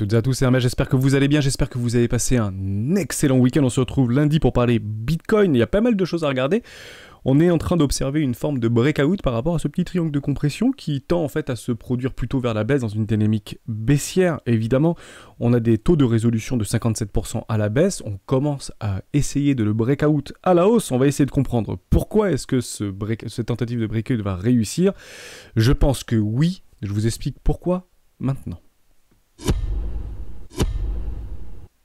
toutes et à tous, Hermès, j'espère que vous allez bien, j'espère que vous avez passé un excellent week-end. On se retrouve lundi pour parler Bitcoin, il y a pas mal de choses à regarder. On est en train d'observer une forme de breakout par rapport à ce petit triangle de compression qui tend en fait à se produire plutôt vers la baisse dans une dynamique baissière. Évidemment, on a des taux de résolution de 57% à la baisse. On commence à essayer de le breakout à la hausse. On va essayer de comprendre pourquoi est-ce que ce cette tentative de breakout va réussir. Je pense que oui. Je vous explique pourquoi maintenant.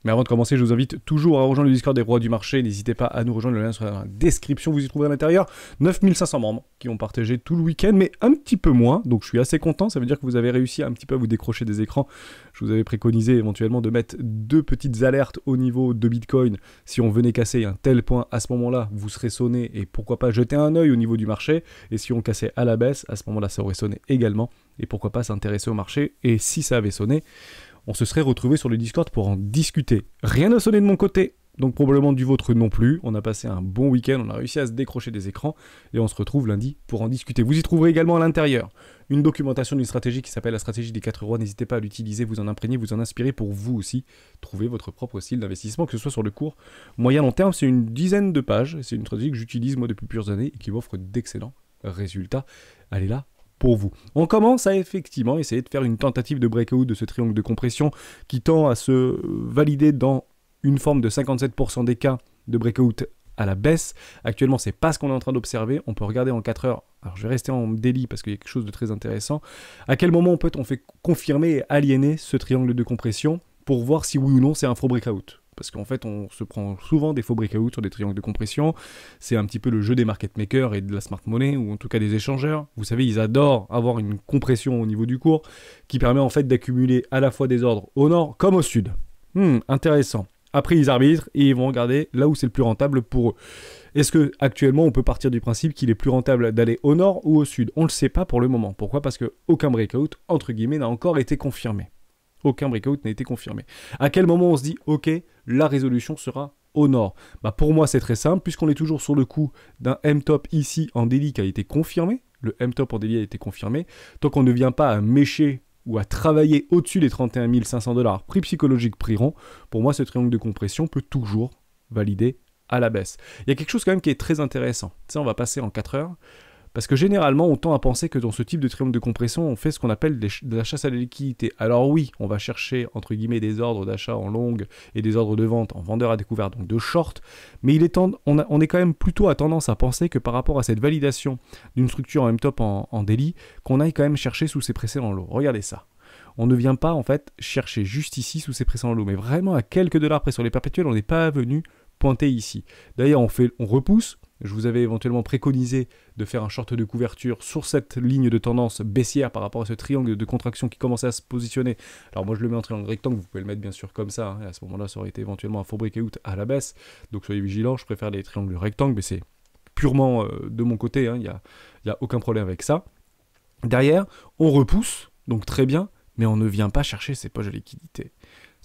Mais avant de commencer, je vous invite toujours à rejoindre le Discord des rois du marché. N'hésitez pas à nous rejoindre, le lien sera dans la description, vous y trouverez à l'intérieur. 9500 membres qui ont partagé tout le week-end, mais un petit peu moins. Donc je suis assez content, ça veut dire que vous avez réussi un petit peu à vous décrocher des écrans. Je vous avais préconisé éventuellement de mettre deux petites alertes au niveau de Bitcoin. Si on venait casser un tel point à ce moment-là, vous serez sonné et pourquoi pas jeter un œil au niveau du marché. Et si on cassait à la baisse, à ce moment-là, ça aurait sonné également. Et pourquoi pas s'intéresser au marché. Et si ça avait sonné, on se serait retrouvé sur le Discord pour en discuter. Rien n'a sonné de mon côté, donc probablement du vôtre non plus. On a passé un bon week-end, on a réussi à se décrocher des écrans et on se retrouve lundi pour en discuter. Vous y trouverez également à l'intérieur une documentation d'une stratégie qui s'appelle la stratégie des 4 rois. N'hésitez pas à l'utiliser, vous en imprégner, vous en inspirer pour vous aussi trouver votre propre style d'investissement, que ce soit sur le court, moyen, long terme. C'est une dizaine de pages, c'est une stratégie que j'utilise moi depuis plusieurs années et qui m'offre d'excellents résultats. Allez là, pour vous. On commence à effectivement essayer de faire une tentative de breakout de ce triangle de compression qui tend à se valider dans une forme de 57% des cas de breakout à la baisse. Actuellement, c'est pas ce qu'on est en train d'observer. On peut regarder en 4 heures. Alors, je vais rester en délit parce qu'il y a quelque chose de très intéressant. À quel moment peut-on fait confirmer et aliéner ce triangle de compression pour voir si oui ou non c'est un faux breakout parce qu'en fait, on se prend souvent des faux breakouts sur des triangles de compression. C'est un petit peu le jeu des market makers et de la smart money, ou en tout cas des échangeurs. Vous savez, ils adorent avoir une compression au niveau du cours qui permet en fait d'accumuler à la fois des ordres au nord comme au sud. Hmm, intéressant. Après, ils arbitrent et ils vont regarder là où c'est le plus rentable pour eux. Est-ce que actuellement on peut partir du principe qu'il est plus rentable d'aller au nord ou au sud On ne le sait pas pour le moment. Pourquoi Parce qu'aucun breakout entre guillemets n'a encore été confirmé. Aucun breakout n'a été confirmé. À quel moment on se dit, ok, la résolution sera au nord bah Pour moi, c'est très simple, puisqu'on est toujours sur le coup d'un M-top ici en délit qui a été confirmé. Le M-top en délit a été confirmé. Tant qu'on ne vient pas à mécher ou à travailler au-dessus des 31 500 dollars prix psychologique prix rond, pour moi, ce triangle de compression peut toujours valider à la baisse. Il y a quelque chose quand même qui est très intéressant. Ça, on va passer en 4 heures parce que généralement, on tend à penser que dans ce type de triangle de compression, on fait ce qu'on appelle de la chasse à la liquidité. Alors oui, on va chercher, entre guillemets, des ordres d'achat en longue et des ordres de vente en vendeur à découvert, donc de short, mais il est on, est quand même plutôt à tendance à penser que par rapport à cette validation d'une structure en M-top en, délit qu'on aille quand même chercher sous ses précédents lots. Regardez ça on ne vient pas en fait chercher juste ici sous ces précédents lots, mais vraiment à quelques dollars près sur les perpétuels, on n'est pas venu pointé ici. D'ailleurs, on, fait, on repousse. Je vous avais éventuellement préconisé de faire un short de couverture sur cette ligne de tendance baissière par rapport à ce triangle de contraction qui commençait à se positionner. Alors moi je le mets en triangle rectangle, vous pouvez le mettre bien sûr comme ça. Hein. à ce moment-là, ça aurait été éventuellement un faux out à la baisse. Donc soyez vigilants, je préfère les triangles rectangles, mais c'est purement euh, de mon côté, hein. il n'y a, y a aucun problème avec ça. Derrière, on repousse, donc très bien, mais on ne vient pas chercher ces poches de liquidité.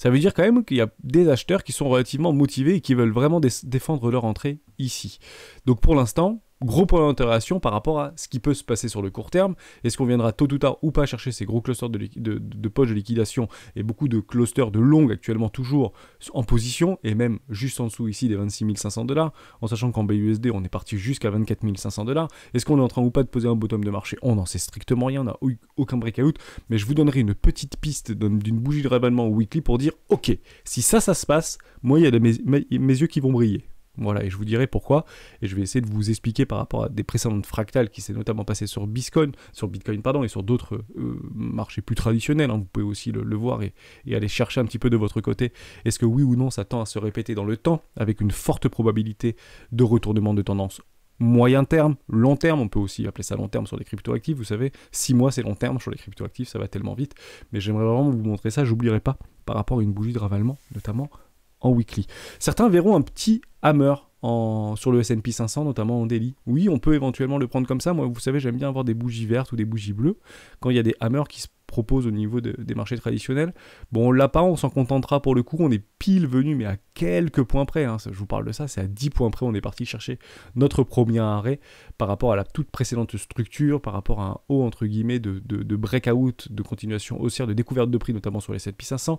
Ça veut dire quand même qu'il y a des acheteurs qui sont relativement motivés et qui veulent vraiment défendre leur entrée ici. Donc pour l'instant, gros point d'interrogation par rapport à ce qui peut se passer sur le court terme. Est-ce qu'on viendra tôt ou tard ou pas chercher ces gros clusters de, de, de poches de liquidation et beaucoup de clusters de longues actuellement toujours en position et même juste en dessous ici des 26 500 dollars, en sachant qu'en BUSD on est parti jusqu'à 24 500 dollars. Est-ce qu'on est en train ou pas de poser un bottom de marché On n'en sait strictement rien, on n'a aucun breakout, mais je vous donnerai une petite piste d'une bougie de ravalement weekly pour dire ok, si ça, ça se passe, moi il y a mes yeux qui vont briller. Voilà, et je vous dirai pourquoi, et je vais essayer de vous expliquer par rapport à des précédentes fractales qui s'est notamment passé sur Bitcoin, sur Bitcoin pardon, et sur d'autres euh, marchés plus traditionnels. Hein. Vous pouvez aussi le, voir et, aller chercher un petit peu de votre côté. Est-ce que oui ou non ça tend à se répéter dans le temps, avec une forte probabilité de retournement de tendance moyen terme, long terme, on peut aussi appeler ça long terme sur les cryptoactifs, vous savez, 6 mois c'est long terme sur les cryptoactifs, ça va tellement vite, mais j'aimerais vraiment vous montrer ça, j'oublierai pas, par rapport à une bougie de ravalement, notamment en weekly. Certains verront un petit hammer en, sur le S&P 500, notamment en daily. Oui, on peut éventuellement le prendre comme ça. Moi, vous savez, j'aime bien avoir des bougies vertes ou des bougies bleues. Quand il y a des hammers qui se propose au niveau des marchés traditionnels. Bon, on pas, on s'en contentera pour le coup, on est pile venu, mais à quelques points près, hein. je vous parle de ça, c'est à 10 points près, on est parti chercher notre premier arrêt par rapport à la toute précédente structure, par rapport à un haut entre guillemets de, de breakout, de continuation haussière, de découverte de prix, notamment sur les 500.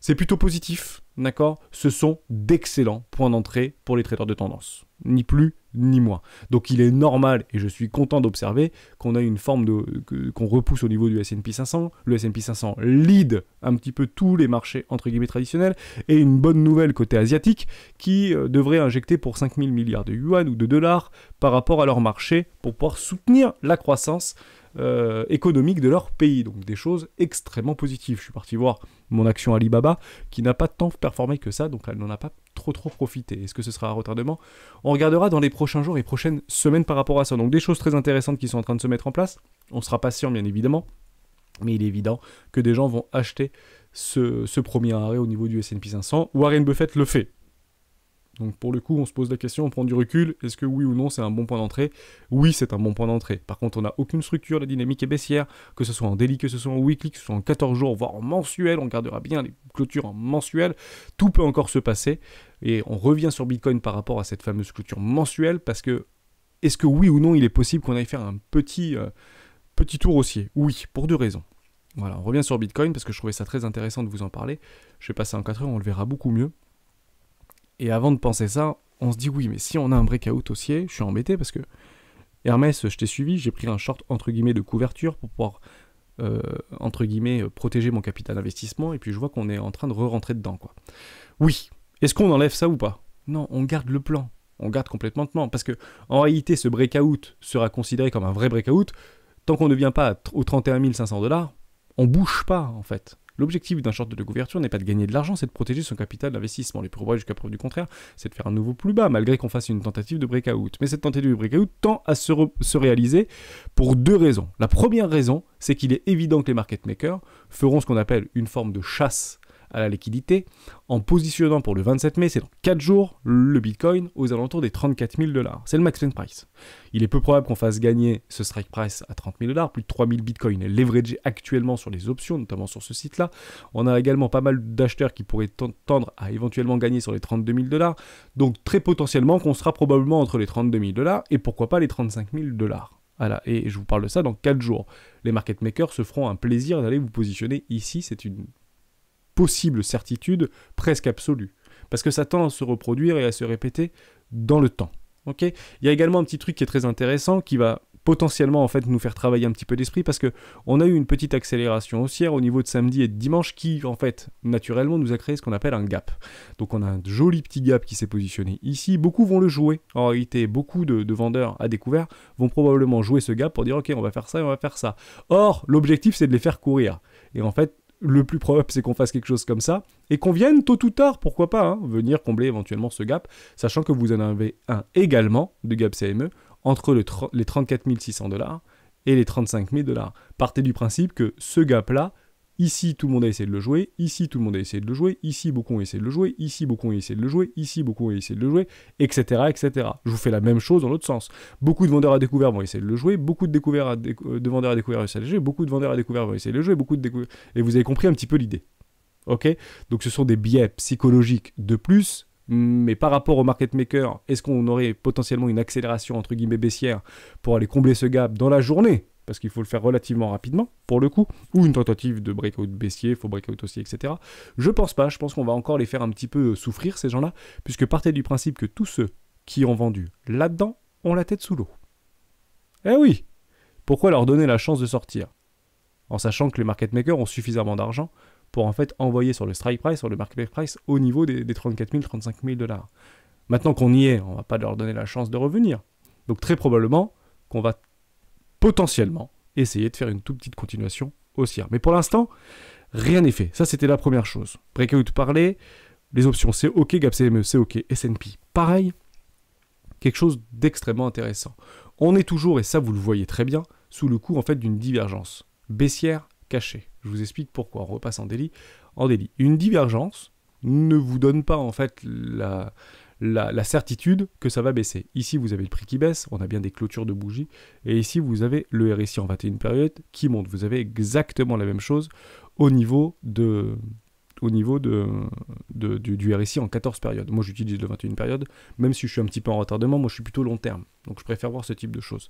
C'est plutôt positif, d'accord Ce sont d'excellents points d'entrée pour les traders de tendance ni plus ni moins. Donc il est normal, et je suis content d'observer, qu'on a une forme de... qu'on repousse au niveau du S&P 500. Le S&P 500 lead un petit peu tous les marchés, entre guillemets, traditionnels, et une bonne nouvelle côté asiatique, qui euh, devrait injecter pour 5000 milliards de yuan ou de dollars par rapport à leur marché, pour pouvoir soutenir la croissance euh, économique de leur pays. Donc des choses extrêmement positives. Je suis parti voir mon action Alibaba, qui n'a pas tant performé que ça, donc elle n'en a pas trop trop profité. Est-ce que ce sera un retardement On regardera dans les prochains jours et prochaines semaines par rapport à ça. Donc des choses très intéressantes qui sont en train de se mettre en place. On sera patient bien évidemment, mais il est évident que des gens vont acheter ce, premier arrêt au niveau du S&P 500. Warren Buffett le fait. Donc pour le coup, on se pose la question, on prend du recul, est-ce que oui ou non c'est un bon point d'entrée Oui, c'est un bon point d'entrée. Par contre, on n'a aucune structure, la dynamique est baissière, que ce soit en daily, que ce soit en weekly, que ce soit en 14 jours, voire en mensuel, on gardera bien les clôtures en mensuel, tout peut encore se passer. Et on revient sur Bitcoin par rapport à cette fameuse clôture mensuelle, parce que est-ce que oui ou non il est possible qu'on aille faire un petit, euh, petit tour haussier Oui, pour deux raisons. Voilà, on revient sur Bitcoin parce que je trouvais ça très intéressant de vous en parler. Je vais passer en 4 heures, on le verra beaucoup mieux. Et avant de penser ça, on se dit oui, mais si on a un breakout haussier, je suis embêté parce que Hermès, je t'ai suivi, j'ai pris un short entre guillemets de couverture pour pouvoir euh, entre guillemets protéger mon capital investissement et puis je vois qu'on est en train de re-rentrer dedans quoi. Oui, est-ce qu'on enlève ça ou pas Non, on garde le plan, on garde complètement le plan parce que en réalité ce breakout sera considéré comme un vrai breakout tant qu'on ne vient pas aux 31 500 dollars, on bouge pas en fait. L'objectif d'un short de couverture n'est pas de gagner de l'argent, c'est de protéger son capital d'investissement. Les pourboires jusqu'à preuve du contraire, c'est de faire un nouveau plus bas, malgré qu'on fasse une tentative de breakout. Mais cette tentative de breakout tend à se réaliser pour deux raisons. La première raison, c'est qu'il est évident que les market makers feront ce qu'on appelle une forme de chasse à la liquidité en positionnant pour le 27 mai, c'est dans 4 jours, le Bitcoin aux alentours des 34 000 dollars. C'est le maximum price. Il est peu probable qu'on fasse gagner ce strike price à 30 000 dollars, plus de 3 000 Bitcoin leveragés actuellement sur les options, notamment sur ce site-là. On a également pas mal d'acheteurs qui pourraient tendre à éventuellement gagner sur les 32 000 dollars. Donc très potentiellement qu'on sera probablement entre les 32 000 dollars et pourquoi pas les 35 000 dollars. Voilà, et je vous parle de ça dans 4 jours. Les market makers se feront un plaisir d'aller vous positionner ici, c'est une possible certitude presque absolue. Parce que ça tend à se reproduire et à se répéter dans le temps. ok Il y a également un petit truc qui est très intéressant qui va potentiellement en fait nous faire travailler un petit peu d'esprit parce que on a eu une petite accélération haussière au niveau de samedi et de dimanche qui en fait naturellement nous a créé ce qu'on appelle un gap. Donc on a un joli petit gap qui s'est positionné ici. Beaucoup vont le jouer en réalité. Beaucoup de, de, vendeurs à découvert vont probablement jouer ce gap pour dire ok on va faire ça et on va faire ça. Or l'objectif c'est de les faire courir. Et en fait le plus probable, c'est qu'on fasse quelque chose comme ça, et qu'on vienne tôt ou tard, pourquoi pas, hein, venir combler éventuellement ce gap, sachant que vous en avez un également de gap CME entre les 34 600 dollars et les 35 000 dollars. Partez du principe que ce gap-là, Ici, tout le monde a essayé de le jouer. Ici, tout le monde a essayé de le jouer. Ici, beaucoup ont essayé de le jouer. Ici, beaucoup ont essayé de le jouer. Ici, beaucoup ont essayé de le jouer, etc., etc. Je vous fais la même chose dans l'autre sens. Beaucoup de vendeurs à découvert vont essayer de le jouer. Beaucoup de, euh, vendeurs à découvert vont essayer de le jouer. Beaucoup de vendeurs à découvert vont essayer de le jouer. Beaucoup de Et vous avez compris un petit peu l'idée. Ok Donc, ce sont des biais psychologiques de plus. Mais par rapport au market maker, est-ce qu'on aurait potentiellement une accélération entre guillemets baissière pour aller combler ce gap dans la journée parce qu'il faut le faire relativement rapidement, pour le coup, ou une tentative de breakout baissier, faux breakout aussi, etc. Je pense pas, je pense qu'on va encore les faire un petit peu euh, souffrir, ces gens-là, puisque partez du principe que tous ceux qui ont vendu là-dedans ont la tête sous l'eau. Eh oui Pourquoi leur donner la chance de sortir En sachant que les market makers ont suffisamment d'argent pour en fait envoyer sur le strike price, sur le market price, au niveau des, 34 000, 35 000 dollars. Maintenant qu'on y est, on va pas leur donner la chance de revenir. Donc très probablement qu'on va potentiellement essayer de faire une toute petite continuation haussière. Mais pour l'instant, rien n'est fait. Ça, c'était la première chose. Breakout parler. les options c'est OK, Gap CME c'est OK, S&P pareil. Quelque chose d'extrêmement intéressant. On est toujours, et ça vous le voyez très bien, sous le coup en fait d'une divergence baissière cachée. Je vous explique pourquoi. On repasse en délit. En délit, une divergence ne vous donne pas en fait la, la, certitude que ça va baisser. Ici, vous avez le prix qui baisse, on a bien des clôtures de bougies, et ici, vous avez le RSI en 21 périodes qui monte. Vous avez exactement la même chose au niveau de au niveau de, du, RSI en 14 périodes. Moi, j'utilise le 21 périodes, même si je suis un petit peu en retardement, moi, je suis plutôt long terme. Donc, je préfère voir ce type de choses.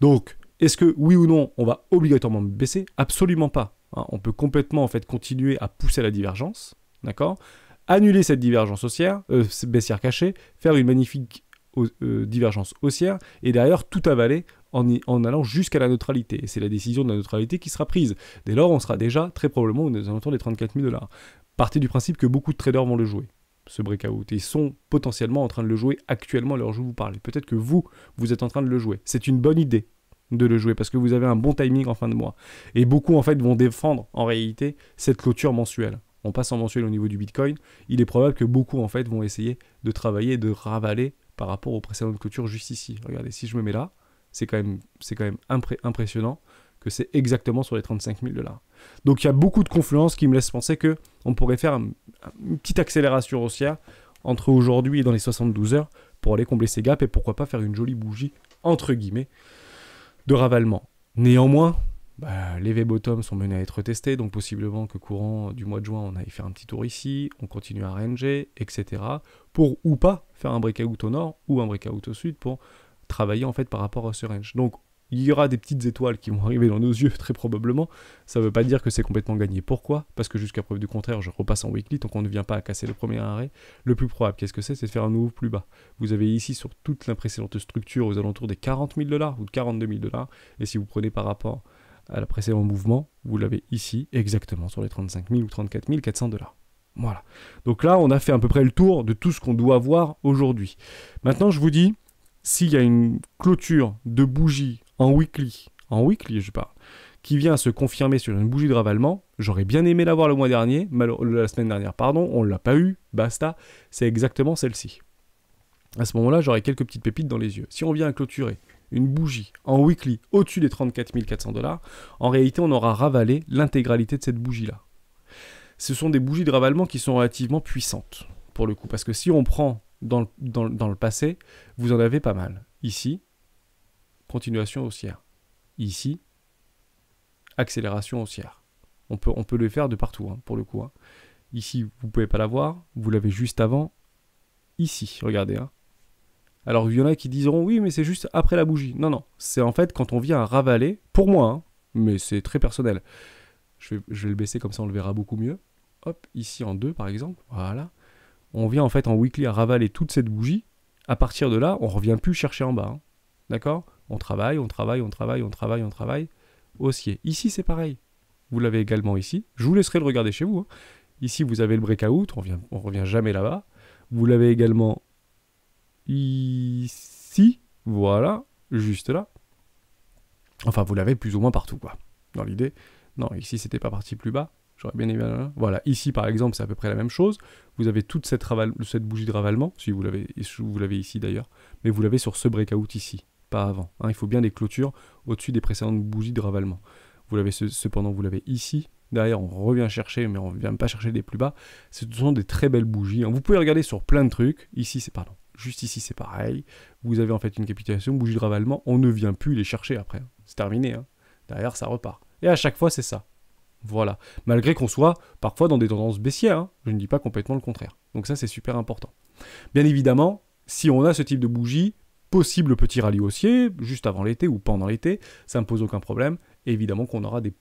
Donc, est-ce que oui ou non, on va obligatoirement baisser Absolument pas. Hein. on peut complètement, en fait, continuer à pousser la divergence, d'accord annuler cette divergence haussière, euh, baissière cachée, faire une magnifique euh, divergence haussière et d'ailleurs tout avaler en, allant jusqu'à la neutralité. Et c'est la décision de la neutralité qui sera prise. Dès lors, on sera déjà très probablement aux alentours des 34 000 dollars. Partez du principe que beaucoup de traders vont le jouer ce breakout. Et ils sont potentiellement en train de le jouer actuellement Alors, je vous parle. Peut-être que vous, vous êtes en train de le jouer. C'est une bonne idée de le jouer parce que vous avez un bon timing en fin de mois. Et beaucoup en fait vont défendre en réalité cette clôture mensuelle on passe en mensuel au niveau du Bitcoin, il est probable que beaucoup en fait vont essayer de travailler et de ravaler par rapport aux précédentes clôtures juste ici. Regardez, si je me mets là, c'est quand même, c'est quand même impressionnant que c'est exactement sur les 35 000 dollars. Donc il y a beaucoup de confluences qui me laissent penser que on pourrait faire une petite accélération haussière entre aujourd'hui et dans les 72 heures pour aller combler ces gaps et pourquoi pas faire une jolie bougie entre guillemets de ravalement. Néanmoins, bah, les V-bottoms sont menés à être testés, donc possiblement que courant du mois de juin, on aille faire un petit tour ici, on continue à ranger, etc. Pour ou pas faire un breakout au nord ou un breakout au sud pour travailler en fait par rapport à ce range. Donc il y aura des petites étoiles qui vont arriver dans nos yeux très probablement. Ça ne veut pas dire que c'est complètement gagné. Pourquoi Parce que jusqu'à preuve du contraire, je repasse en weekly tant qu'on ne vient pas à casser le premier arrêt. Le plus probable, qu'est-ce que c'est C'est de faire un nouveau plus bas. Vous avez ici sur toute la précédente structure aux alentours des 40 000 dollars ou de 42 000 dollars. Et si vous prenez par rapport à la précédente mouvement, vous l'avez ici, exactement sur les 35 000 ou 34 400 dollars. Voilà. Donc là, on a fait à peu près le tour de tout ce qu'on doit voir aujourd'hui. Maintenant, je vous dis, s'il y a une clôture de bougie en weekly, en weekly je parle, qui vient se confirmer sur une bougie de ravalement, j'aurais bien aimé l'avoir le mois dernier, la semaine dernière, pardon, on ne l'a pas eu, basta, c'est exactement celle-ci. À ce moment-là, j'aurais quelques petites pépites dans les yeux. Si on vient à clôturer une bougie en weekly au-dessus des 34 400 dollars, en réalité, on aura ravalé l'intégralité de cette bougie-là. Ce sont des bougies de ravalement qui sont relativement puissantes, pour le coup, parce que si on prend dans le, passé, vous en avez pas mal. Ici, continuation haussière. Ici, accélération haussière. On peut, on peut le faire de partout, hein, pour le coup. Hein. Ici, vous ne pouvez pas l'avoir, vous l'avez juste avant. Ici, regardez, hein, alors il y en a qui diront oui, mais c'est juste après la bougie. Non, non, c'est en fait quand on vient à ravaler, pour moi, hein, mais c'est très personnel. Je vais, le baisser comme ça, on le verra beaucoup mieux. Hop, ici en deux par exemple, voilà. On vient en fait en weekly à ravaler toute cette bougie. À partir de là, on revient plus chercher en bas. Hein. D'accord On travaille, on travaille, on travaille, on travaille, on travaille. Haussier. Ici, c'est pareil. Vous l'avez également ici. Je vous laisserai le regarder chez vous. Hein. Ici, vous avez le breakout, on vient on revient jamais là-bas. Vous l'avez également ici, voilà, juste là. Enfin, vous l'avez plus ou moins partout, quoi. Dans l'idée, non, ici c'était pas parti plus bas, j'aurais bien aimé. Voilà, ici par exemple, c'est à peu près la même chose. Vous avez toute cette, cette bougie de ravalement, si vous l'avez, vous l'avez ici d'ailleurs, mais vous l'avez sur ce breakout ici, pas avant. Hein. il faut bien des clôtures au-dessus des précédentes bougies de ravalement. Vous l'avez cependant, vous l'avez ici. Derrière, on revient chercher, mais on ne vient pas chercher des plus bas. Ce sont des très belles bougies. Hein. Vous pouvez regarder sur plein de trucs. Ici, c'est pardon. Juste ici, c'est pareil. Vous avez en fait une capitulation, bougie de ravalement. On ne vient plus les chercher après. C'est terminé. Hein. Derrière, ça repart. Et à chaque fois, c'est ça. Voilà. Malgré qu'on soit parfois dans des tendances baissières. Hein. Je ne dis pas complètement le contraire. Donc ça, c'est super important. Bien évidemment, si on a ce type de bougie, possible petit rallye haussier, juste avant l'été ou pendant l'été, ça ne pose aucun problème. évidemment qu'on aura des,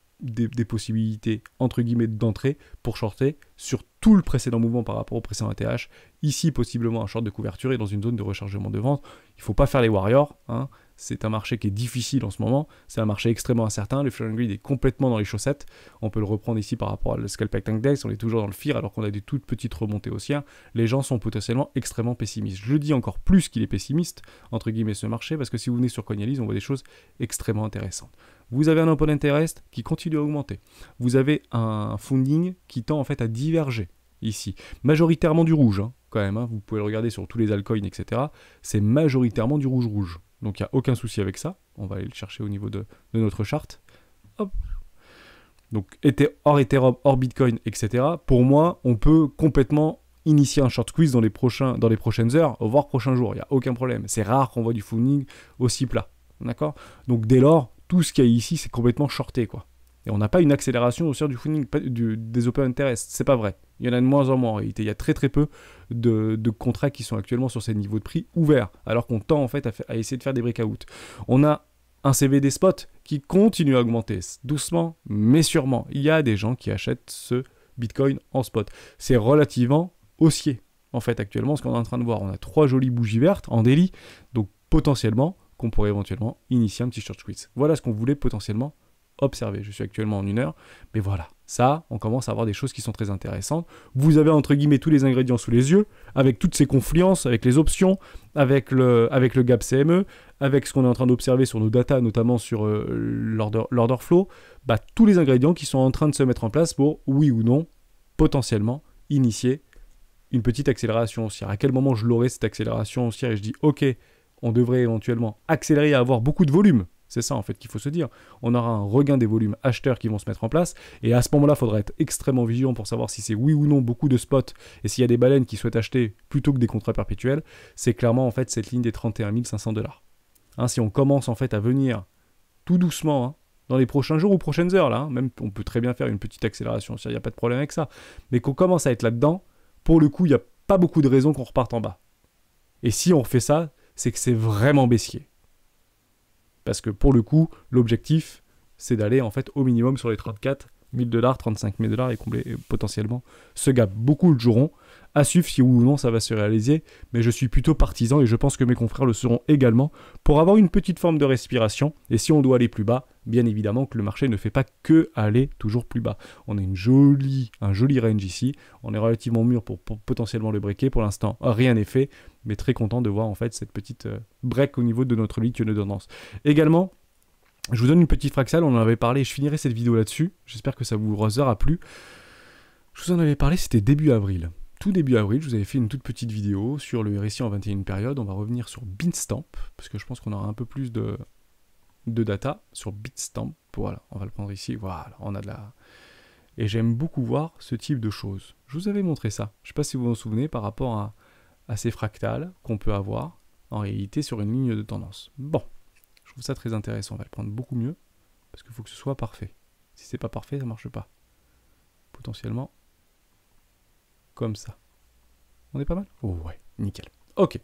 possibilités, entre guillemets, d'entrée pour shorter sur tout le précédent mouvement par rapport au précédent ATH Ici, possiblement un short de couverture et dans une zone de rechargement de vente. Il ne faut pas faire les Warriors. Hein. C'est un marché qui est difficile en ce moment. C'est un marché extrêmement incertain. Le Flying Grid est complètement dans les chaussettes. On peut le reprendre ici par rapport à le Tank Dex. On est toujours dans le FIR alors qu'on a des toutes petites remontées haussières. Les gens sont potentiellement extrêmement pessimistes. Je dis encore plus qu'il est pessimiste, entre guillemets, ce marché, parce que si vous venez sur Cognalise, on voit des choses extrêmement intéressantes. Vous avez un open interest qui continue à augmenter. Vous avez un funding qui tend en fait à diverger ici. Majoritairement du rouge, hein, quand même. Hein. vous pouvez le regarder sur tous les altcoins, etc. C'est majoritairement du rouge-rouge. Donc il n'y a aucun souci avec ça. On va aller le chercher au niveau de, notre charte. Hop. Donc hors Ethereum, hors Bitcoin, etc. Pour moi, on peut complètement initier un short quiz dans les, prochains, dans les prochaines heures, voire prochains jours. Il n'y a aucun problème. C'est rare qu'on voit du funding aussi plat. D'accord Donc dès lors, tout ce qu'il y a ici, c'est complètement shorté, quoi. Et on n'a pas une accélération au sein du funding des open interest. C'est pas vrai. Il y en a de moins en moins en réalité. Il y a très très peu de, contrats qui sont actuellement sur ces niveaux de prix ouverts, alors qu'on tend en fait à, essayer de faire des breakouts. On a un CV des spots qui continue à augmenter doucement mais sûrement. Il y a des gens qui achètent ce Bitcoin en spot. C'est relativement haussier en fait actuellement ce qu'on est en train de voir. On a trois jolies bougies vertes en délit, donc potentiellement qu'on pourrait éventuellement initier un petit short squeeze. Voilà ce qu'on voulait potentiellement observer. Je suis actuellement en une heure, mais voilà ça, on commence à avoir des choses qui sont très intéressantes. Vous avez entre guillemets tous les ingrédients sous les yeux, avec toutes ces confluences, avec les options, avec le, avec le gap CME, avec ce qu'on est en train d'observer sur nos data, notamment sur euh, l'order flow, bah, tous les ingrédients qui sont en train de se mettre en place pour, oui ou non, potentiellement initier une petite accélération haussière. À quel moment je l'aurai cette accélération haussière et je dis, ok, on devrait éventuellement accélérer à avoir beaucoup de volume c'est ça en fait qu'il faut se dire. On aura un regain des volumes acheteurs qui vont se mettre en place et à ce moment-là, il faudra être extrêmement vigilant pour savoir si c'est oui ou non beaucoup de spots et s'il y a des baleines qui souhaitent acheter plutôt que des contrats perpétuels, c'est clairement en fait cette ligne des 31 500 dollars. Hein, si on commence en fait à venir tout doucement hein, dans les prochains jours ou prochaines heures là, hein, même on peut très bien faire une petite accélération, il n'y a pas de problème avec ça, mais qu'on commence à être là-dedans, pour le coup, il n'y a pas beaucoup de raisons qu'on reparte en bas. Et si on fait ça, c'est que c'est vraiment baissier. Parce que pour le coup, l'objectif, c'est d'aller en fait au minimum sur les 34 000 dollars, 35 000 dollars et combler potentiellement ce gap. Beaucoup le jouron. À suivre si ou non ça va se réaliser, mais je suis plutôt partisan et je pense que mes confrères le seront également pour avoir une petite forme de respiration. Et si on doit aller plus bas, bien évidemment que le marché ne fait pas que aller toujours plus bas. On a une jolie, un joli range ici. On est relativement mûr pour, potentiellement le breaker. Pour l'instant, rien n'est fait, mais très content de voir en fait cette petite euh, break au niveau de notre ligne de tendance. Également, je vous donne une petite fractale, on en avait parlé, je finirai cette vidéo là-dessus. J'espère que ça vous aura plu. Je vous en avais parlé, c'était début avril tout début avril, je vous avais fait une toute petite vidéo sur le RSI en 21 périodes. On va revenir sur Bitstamp, parce que je pense qu'on aura un peu plus de, data sur Bitstamp. Voilà, on va le prendre ici. Voilà, on a de la... Et j'aime beaucoup voir ce type de choses. Je vous avais montré ça. Je ne sais pas si vous vous en souvenez par rapport à, à ces fractales qu'on peut avoir en réalité sur une ligne de tendance. Bon, je trouve ça très intéressant. On va le prendre beaucoup mieux, parce qu'il faut que ce soit parfait. Si c'est pas parfait, ça marche pas. Potentiellement, comme ça. On est pas mal Ouais, nickel. Ok.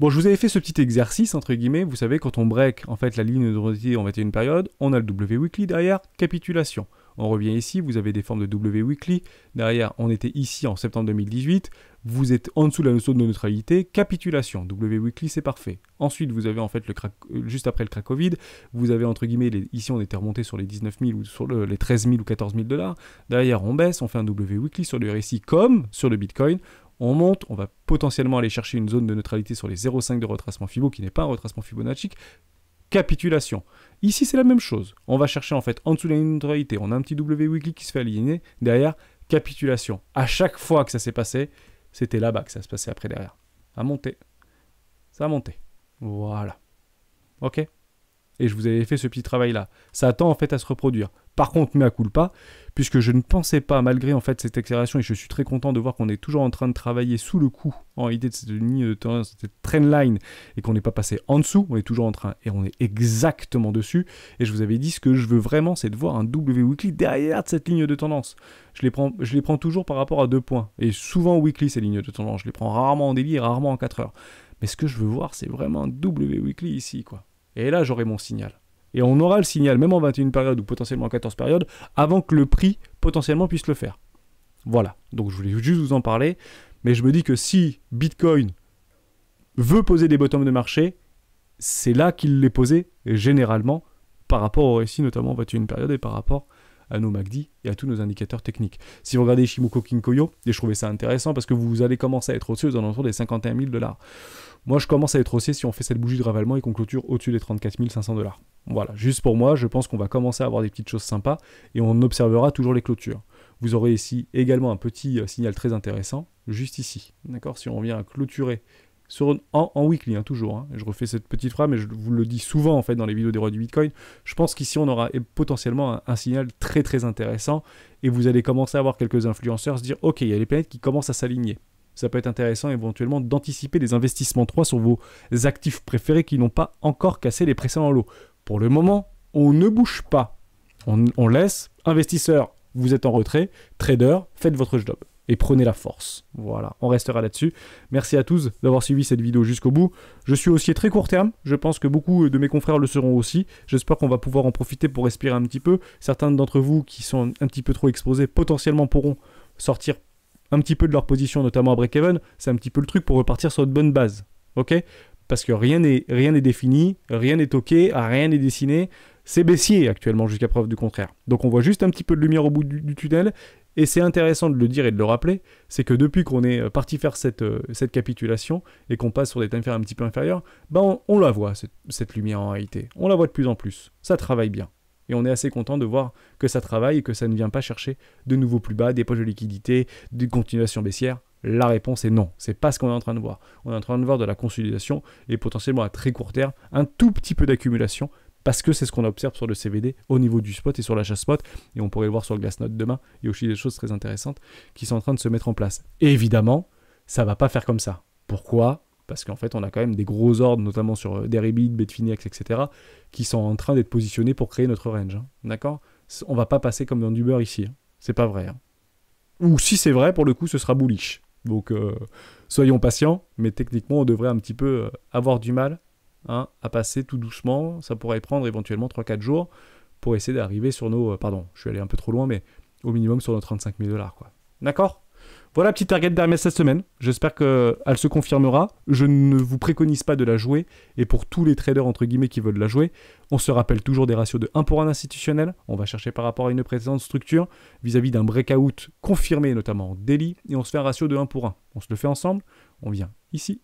Bon, je vous avais fait ce petit exercice, entre guillemets. Vous savez, quand on break, en fait, la ligne de rosier on va une période, on a le W weekly derrière, capitulation. On revient ici, vous avez des formes de W Weekly. Derrière, on était ici en septembre 2018. Vous êtes en dessous de la zone de neutralité. Capitulation. W Weekly, c'est parfait. Ensuite, vous avez en fait le crack, euh, juste après le crack Covid, vous avez entre guillemets, ici on était remonté sur les 19 000 ou sur les 13 000 ou 14 000 dollars. Derrière, on baisse, on fait un W Weekly sur le RSI comme sur le Bitcoin on monte, on va potentiellement aller chercher une zone de neutralité sur les 0,5 de retracement FIBO qui n'est pas un retracement Fibonacci, capitulation. Ici, c'est la même chose. On va chercher en fait en dessous de la neutralité. On a un petit W weekly qui se fait aligner derrière capitulation. À chaque fois que ça s'est passé, c'était là-bas que ça se passait après derrière. À monter. Ça a monté. Voilà. OK et je vous avais fait ce petit travail-là. Ça attend en fait à se reproduire. Par contre, mais mea pas, puisque je ne pensais pas, malgré en fait cette accélération, et je suis très content de voir qu'on est toujours en train de travailler sous le coup en idée de cette ligne de tendance, cette line, et qu'on n'est pas passé en dessous, on est toujours en train, et on est exactement dessus, et je vous avais dit ce que je veux vraiment, c'est de voir un W weekly derrière de cette ligne de tendance. Je les, prends, je les prends toujours par rapport à deux points, et souvent weekly ces lignes de tendance, je les prends rarement en délire, rarement en 4 heures. Mais ce que je veux voir, c'est vraiment un W weekly ici, quoi. Et là, j'aurai mon signal. Et on aura le signal, même en 21 périodes ou potentiellement en 14 périodes, avant que le prix potentiellement puisse le faire. Voilà. Donc je voulais juste vous en parler. Mais je me dis que si Bitcoin veut poser des bottoms de marché, c'est là qu'il les posait généralement par rapport au récit, notamment en 21 périodes et par rapport à nos MACD et à tous nos indicateurs techniques. Si vous regardez Shimoko Kinkoyo, et je trouvais ça intéressant parce que vous allez commencer à être haussier aux alentours des 51 000 dollars. Moi, je commence à être haussier si on fait cette bougie de ravalement et qu'on clôture au-dessus des 34 500 dollars. Voilà, juste pour moi, je pense qu'on va commencer à avoir des petites choses sympas et on observera toujours les clôtures. Vous aurez ici également un petit euh, signal très intéressant, juste ici. D'accord Si on vient à clôturer sur, en, weekly, hein, toujours. Hein. Je refais cette petite phrase, mais je vous le dis souvent en fait dans les vidéos des rois du Bitcoin. Je pense qu'ici on aura potentiellement un, signal très très intéressant et vous allez commencer à avoir quelques influenceurs se dire ok, il y a les planètes qui commencent à s'aligner. Ça peut être intéressant éventuellement d'anticiper des investissements 3 sur vos actifs préférés qui n'ont pas encore cassé les précédents lots. Pour le moment, on ne bouge pas. On, laisse investisseurs, vous êtes en retrait, Traders, faites votre job et prenez la force. Voilà, on restera là-dessus. Merci à tous d'avoir suivi cette vidéo jusqu'au bout. Je suis aussi très court terme, je pense que beaucoup de mes confrères le seront aussi. J'espère qu'on va pouvoir en profiter pour respirer un petit peu. Certains d'entre vous qui sont un petit peu trop exposés potentiellement pourront sortir un petit peu de leur position, notamment à break-even. C'est un petit peu le truc pour repartir sur de bonnes bases. Ok Parce que rien n'est rien n'est défini, rien n'est toqué, rien n'est dessiné c'est baissier actuellement jusqu'à preuve du contraire. Donc on voit juste un petit peu de lumière au bout du tunnel et c'est intéressant de le dire et de le rappeler, c'est que depuis qu'on est parti faire cette, euh, capitulation et qu'on passe sur des fer un petit peu inférieurs, ben, on, la voit cette, cette, lumière en réalité. On la voit de plus en plus. Ça travaille bien. Et on est assez content de voir que ça travaille et que ça ne vient pas chercher de nouveaux plus bas, des poches de liquidité, des continuations baissières. La réponse est non. C'est pas ce qu'on est en train de voir. On est en train de voir de la consolidation et potentiellement à très court terme un tout petit peu d'accumulation parce que c'est ce qu'on observe sur le CVD, au niveau du spot et sur l'achat spot, et on pourrait le voir sur le note demain, il y a aussi des choses très intéressantes qui sont en train de se mettre en place. évidemment, ça va pas faire comme ça. Pourquoi parce qu'en fait, on a quand même des gros ordres, notamment sur euh, Deribit, Betfinex, etc., qui sont en train d'être positionnés pour créer notre range. Hein. D'accord On va pas passer comme dans du beurre ici. Ce hein. C'est pas vrai. Hein. Ou si c'est vrai, pour le coup, ce sera bullish. Donc, euh, soyons patients, mais techniquement, on devrait un petit peu euh, avoir du mal Hein, à passer tout doucement. Ça pourrait prendre éventuellement 3-4 jours pour essayer d'arriver sur nos. Euh, pardon, je suis allé un peu trop loin, mais au minimum sur nos 35 000 dollars. D'accord Voilà la petite target d'Hermès cette semaine. J'espère qu'elle euh, se confirmera. Je ne vous préconise pas de la jouer. Et pour tous les traders entre guillemets qui veulent la jouer, on se rappelle toujours des ratios de 1 pour 1 institutionnel. On va chercher par rapport à une précédente structure vis-à-vis d'un breakout confirmé, notamment en daily. Et on se fait un ratio de 1 pour 1. On se le fait ensemble. On vient ici.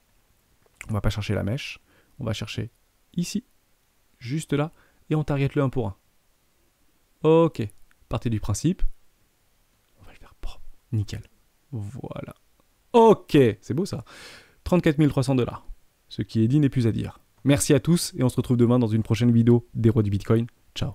On ne va pas chercher la mèche. On va chercher ici, juste là, et on target le 1 pour 1. Ok, partez du principe. On va le faire propre, nickel. Voilà. Ok, c'est beau ça. 34 300 dollars. Ce qui est dit n'est plus à dire. Merci à tous et on se retrouve demain dans une prochaine vidéo des rois du Bitcoin. Ciao.